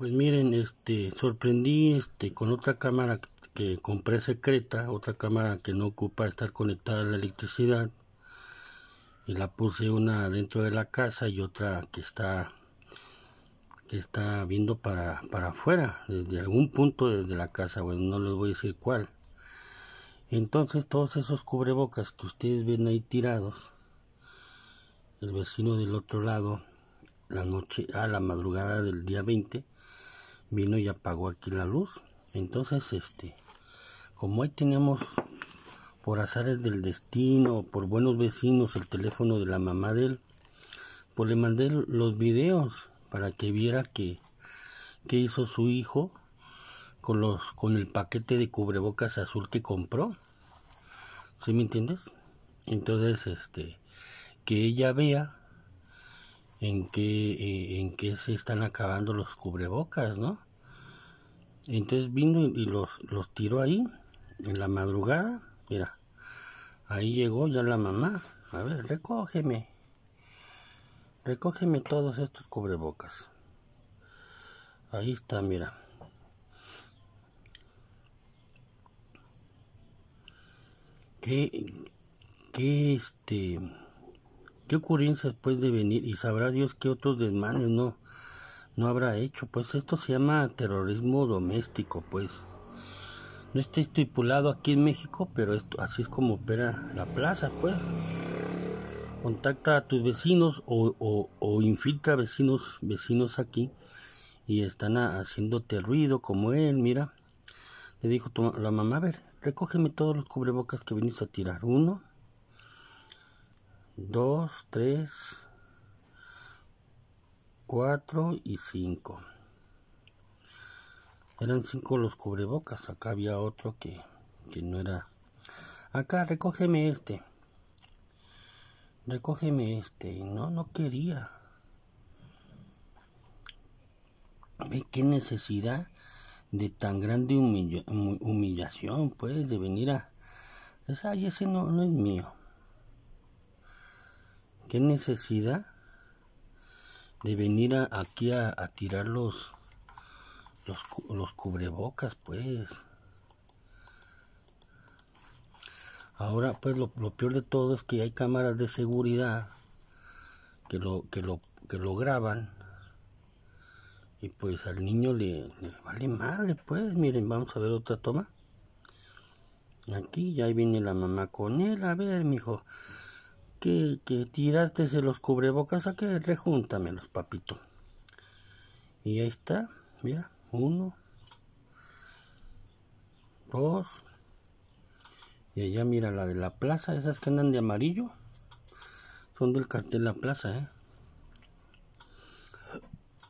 Pues miren, este, sorprendí este, con otra cámara que compré secreta, otra cámara que no ocupa estar conectada a la electricidad. Y la puse una dentro de la casa y otra que está que está viendo para, para afuera, desde algún punto desde la casa, bueno, no les voy a decir cuál. Entonces todos esos cubrebocas que ustedes ven ahí tirados, el vecino del otro lado, la noche, a ah, la madrugada del día 20, vino y apagó aquí la luz. Entonces, este, como ahí tenemos por azares del destino, por buenos vecinos, el teléfono de la mamá de él, pues le mandé los videos para que viera que, que hizo su hijo con los con el paquete de cubrebocas azul que compró. ¿Sí me entiendes? Entonces, este, que ella vea en qué, eh, en qué se están acabando los cubrebocas, ¿no? Entonces vino y, los, los tiró ahí, en la madrugada, mira, ahí llegó ya la mamá, a ver, recógeme, recógeme todos estos cubrebocas. Ahí está, mira. Qué, qué este, qué ocurrencias después de venir y sabrá Dios que otros desmanes no no habrá hecho. Pues esto se llama terrorismo doméstico, pues. No está estipulado aquí en México, pero esto, así es como opera la plaza, pues. Contacta a tus vecinos o, infiltra vecinos, vecinos aquí y están haciéndote ruido como él, mira. Le dijo la mamá, a ver, recógeme todos los cubrebocas que viniste a tirar. Uno, dos, tres, 4 y 5. Eran 5 los cubrebocas. Acá había otro que, no era. Acá, recógeme este. Recógeme este. no, no quería. Ve qué necesidad de tan grande humillación, pues, de venir a. ese no, no es mío. ¿Qué necesidad? de venir aquí a, tirar los, los, los cubrebocas, pues. Ahora, pues lo, peor de todo es que hay cámaras de seguridad que lo, que lo, que lo graban. Y pues al niño le, le, vale madre, pues. Miren, vamos a ver otra toma. Aquí ya ahí viene la mamá con él. A ver, mijo que, tiraste de los cubrebocas, a que los papito. Y ahí está, mira, uno, dos, y allá mira la de la plaza, esas que andan de amarillo, son del cartel La Plaza, ¿eh?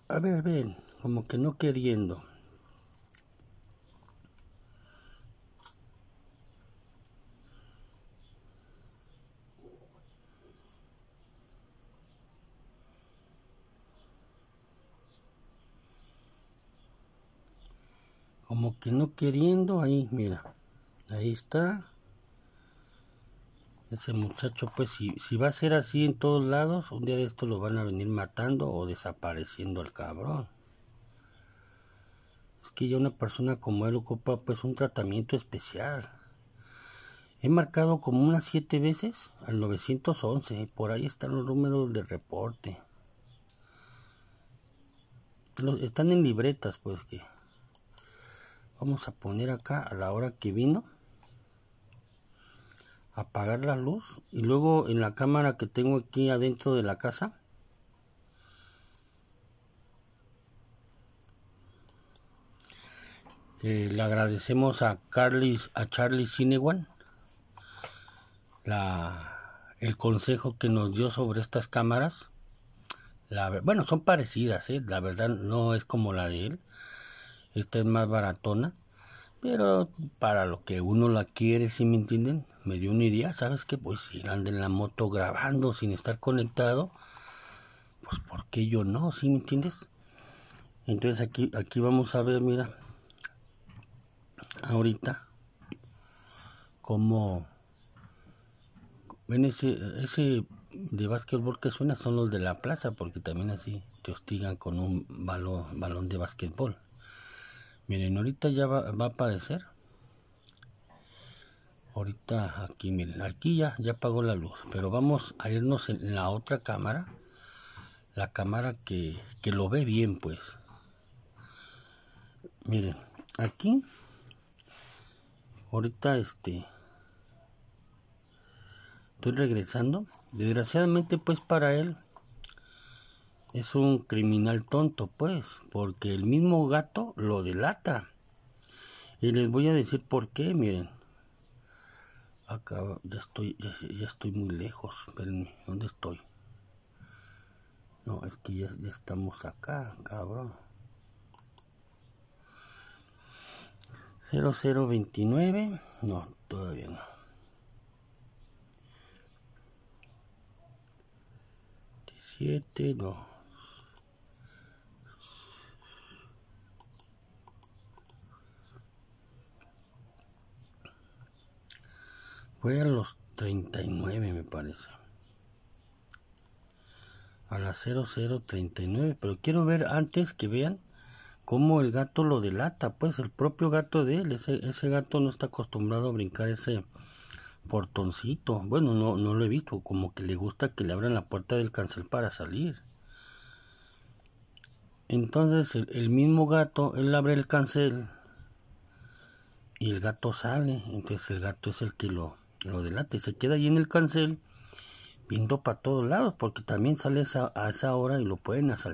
A ver, ven, como que no queriendo. como que no queriendo, ahí, mira, ahí está. Ese muchacho, pues, si, va a ser así en todos lados, un día de esto lo van a venir matando o desapareciendo al cabrón. Es que ya una persona como él ocupa, pues, un tratamiento especial. He marcado como unas siete veces al 911, por ahí están los números de reporte. están en libretas, pues, que vamos a poner acá a la hora que vino apagar la luz y luego en la cámara que tengo aquí adentro de la casa eh, le agradecemos a Carly a Charlie Cinewan la, el consejo que nos dio sobre estas cámaras la, bueno son parecidas ¿eh? la verdad no es como la de él esta es más baratona, pero para lo que uno la quiere, si me entienden? Me dio una idea, ¿sabes qué? Pues si anda en la moto grabando sin estar conectado, pues ¿por qué yo no? ¿si me entiendes? Entonces aquí, aquí vamos a ver, mira, ahorita, como, ven ese, ese de básquetbol que suena son los de la plaza, porque también así te hostigan con un balón, balón de básquetbol. Miren, ahorita ya va, a aparecer. Ahorita aquí, miren, aquí ya, ya apagó la luz. Pero vamos a irnos en la otra cámara. La cámara que, que lo ve bien, pues. Miren, aquí. Ahorita este estoy regresando. Desgraciadamente, pues para él es un criminal tonto, pues, porque el mismo gato lo delata. Y les voy a decir por qué, miren. Acá ya estoy, ya, estoy muy lejos. Espérenme, ¿dónde estoy? No, es que ya, estamos acá, cabrón. 0029, no, todavía no. Siete, no. Fue a los 39, me parece. A las 0039. Pero quiero ver antes que vean cómo el gato lo delata. Pues el propio gato de él. Ese, gato no está acostumbrado a brincar ese portoncito. Bueno, no, no lo he visto. Como que le gusta que le abran la puerta del cancel para salir. Entonces el, el, mismo gato, él abre el cancel y el gato sale. Entonces el gato es el que lo, lo delate, se queda ahí en el cancel viendo para todos lados porque también sale a esa hora y lo pueden asaltar.